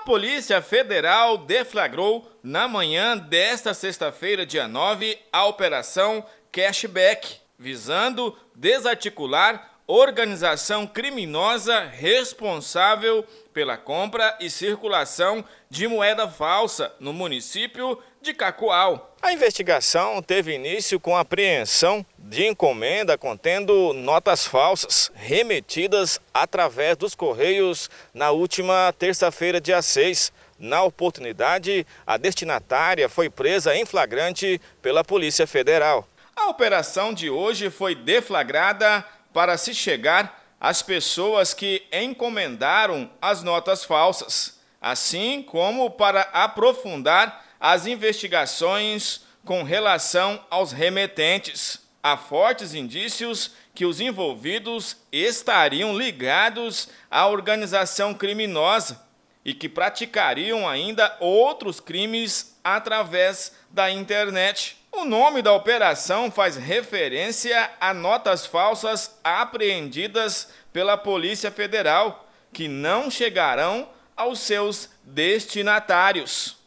A Polícia Federal deflagrou na manhã desta sexta-feira, dia 9, a Operação Cashback, visando desarticular organização criminosa responsável pela compra e circulação de moeda falsa no município de Cacoal. A investigação teve início com a apreensão de encomenda contendo notas falsas remetidas através dos Correios na última terça-feira, dia 6. Na oportunidade, a destinatária foi presa em flagrante pela Polícia Federal. A operação de hoje foi deflagrada para se chegar às pessoas que encomendaram as notas falsas, assim como para aprofundar as investigações com relação aos remetentes há fortes indícios que os envolvidos estariam ligados à organização criminosa e que praticariam ainda outros crimes através da internet. O nome da operação faz referência a notas falsas apreendidas pela Polícia Federal, que não chegarão aos seus destinatários.